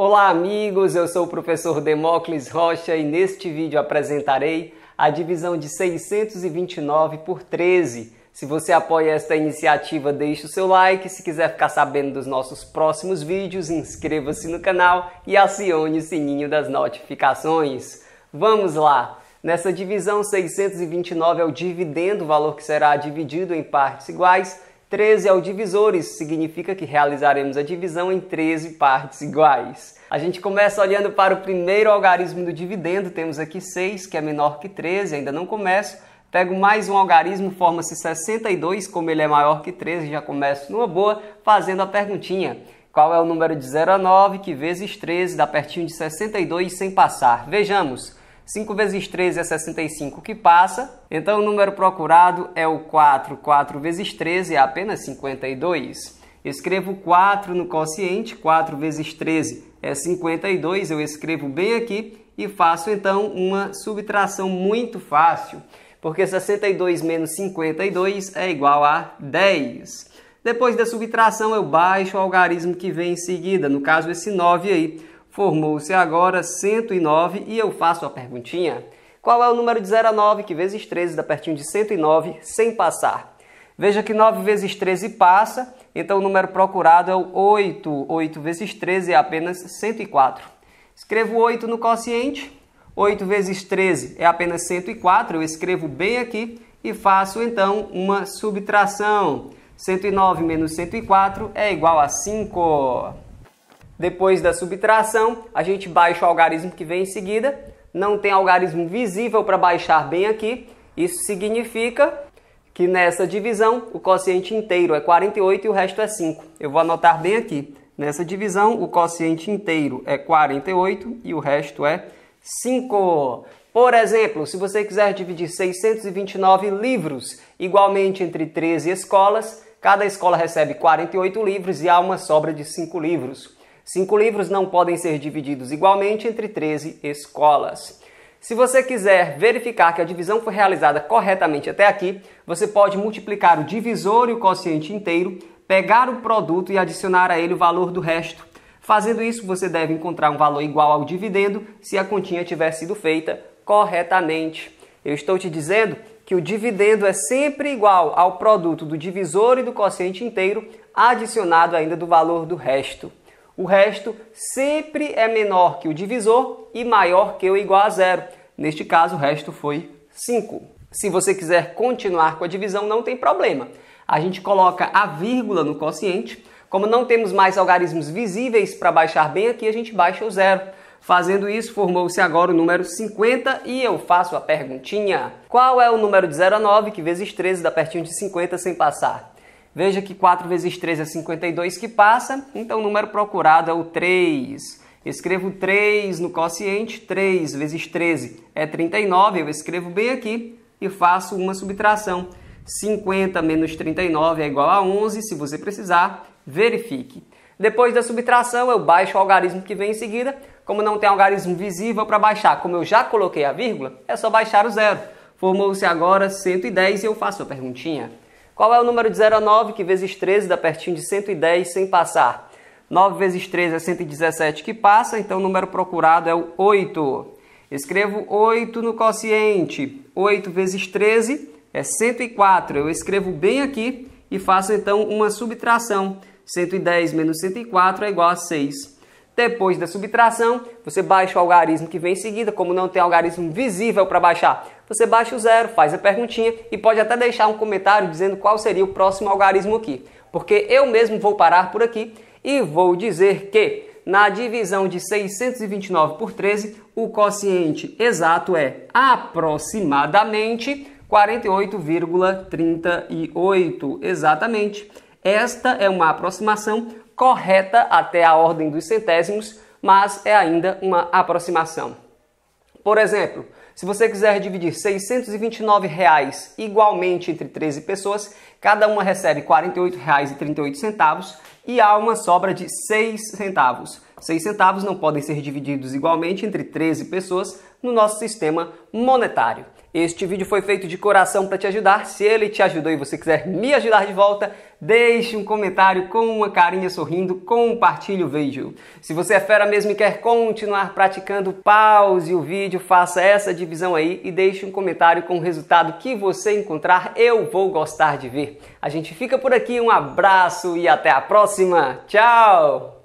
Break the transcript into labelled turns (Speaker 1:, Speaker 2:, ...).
Speaker 1: Olá, amigos! Eu sou o professor Demócles Rocha e neste vídeo apresentarei a divisão de 629 por 13. Se você apoia esta iniciativa, deixe o seu like. Se quiser ficar sabendo dos nossos próximos vídeos, inscreva-se no canal e acione o sininho das notificações. Vamos lá! Nessa divisão, 629 é o dividendo, o valor que será dividido em partes iguais. 13 é o significa que realizaremos a divisão em 13 partes iguais. A gente começa olhando para o primeiro algarismo do dividendo, temos aqui 6, que é menor que 13, ainda não começo. Pego mais um algarismo, forma-se 62, como ele é maior que 13, já começo numa boa, fazendo a perguntinha. Qual é o número de 0 a 9, que vezes 13 dá pertinho de 62 sem passar? Vejamos. 5 vezes 3 é 65 que passa, então o número procurado é o 4. 4 vezes 13 é apenas 52. Escrevo 4 no quociente, 4 vezes 13 é 52, eu escrevo bem aqui e faço então uma subtração muito fácil, porque 62 menos 52 é igual a 10. Depois da subtração eu baixo o algarismo que vem em seguida, no caso esse 9 aí. Formou-se agora 109 e eu faço a perguntinha. Qual é o número de 0 a 9 que vezes 13 dá pertinho de 109 sem passar? Veja que 9 vezes 13 passa, então o número procurado é o 8. 8 vezes 13 é apenas 104. Escrevo 8 no quociente. 8 vezes 13 é apenas 104. Eu escrevo bem aqui e faço então uma subtração. 109 menos 104 é igual a 5. Depois da subtração, a gente baixa o algarismo que vem em seguida. Não tem algarismo visível para baixar bem aqui. Isso significa que nessa divisão o quociente inteiro é 48 e o resto é 5. Eu vou anotar bem aqui. Nessa divisão, o quociente inteiro é 48 e o resto é 5. Por exemplo, se você quiser dividir 629 livros igualmente entre 13 escolas, cada escola recebe 48 livros e há uma sobra de 5 livros. Cinco livros não podem ser divididos igualmente entre 13 escolas. Se você quiser verificar que a divisão foi realizada corretamente até aqui, você pode multiplicar o divisor e o quociente inteiro, pegar o produto e adicionar a ele o valor do resto. Fazendo isso, você deve encontrar um valor igual ao dividendo se a continha tiver sido feita corretamente. Eu estou te dizendo que o dividendo é sempre igual ao produto do divisor e do quociente inteiro, adicionado ainda do valor do resto. O resto sempre é menor que o divisor e maior que ou igual a zero. Neste caso, o resto foi 5. Se você quiser continuar com a divisão, não tem problema. A gente coloca a vírgula no quociente. Como não temos mais algarismos visíveis para baixar bem aqui, a gente baixa o zero. Fazendo isso, formou-se agora o número 50 e eu faço a perguntinha. Qual é o número de 0 a 9 que vezes 13 dá pertinho de 50 sem passar? Veja que 4 vezes 3 é 52 que passa, então o número procurado é o 3. Escrevo 3 no quociente, 3 vezes 13 é 39, eu escrevo bem aqui e faço uma subtração. 50 menos 39 é igual a 11, se você precisar, verifique. Depois da subtração, eu baixo o algarismo que vem em seguida. Como não tem algarismo visível para baixar, como eu já coloquei a vírgula, é só baixar o zero. Formou-se agora 110 e eu faço a perguntinha. Qual é o número de 0 a 9 que vezes 13 dá pertinho de 110 sem passar? 9 vezes 13 é 117 que passa, então o número procurado é o 8. Escrevo 8 no quociente. 8 vezes 13 é 104. Eu escrevo bem aqui e faço então uma subtração. 110 menos 104 é igual a 6. Depois da subtração, você baixa o algarismo que vem em seguida. Como não tem algarismo visível para baixar, você baixa o zero, faz a perguntinha e pode até deixar um comentário dizendo qual seria o próximo algarismo aqui. Porque eu mesmo vou parar por aqui e vou dizer que na divisão de 629 por 13, o quociente exato é aproximadamente 48,38. Exatamente. Esta é uma aproximação correta até a ordem dos centésimos, mas é ainda uma aproximação. Por exemplo, se você quiser dividir 629 igualmente entre 13 pessoas, cada uma recebe R$ 48,38 e há uma sobra de 6 centavos. R$ centavos não podem ser divididos igualmente entre 13 pessoas no nosso sistema monetário. Este vídeo foi feito de coração para te ajudar. Se ele te ajudou e você quiser me ajudar de volta, deixe um comentário com uma carinha sorrindo, compartilhe o vídeo. Se você é fera mesmo e quer continuar praticando, pause o vídeo, faça essa divisão aí e deixe um comentário com o resultado que você encontrar. Eu vou gostar de ver. A gente fica por aqui, um abraço e até a próxima. Tchau!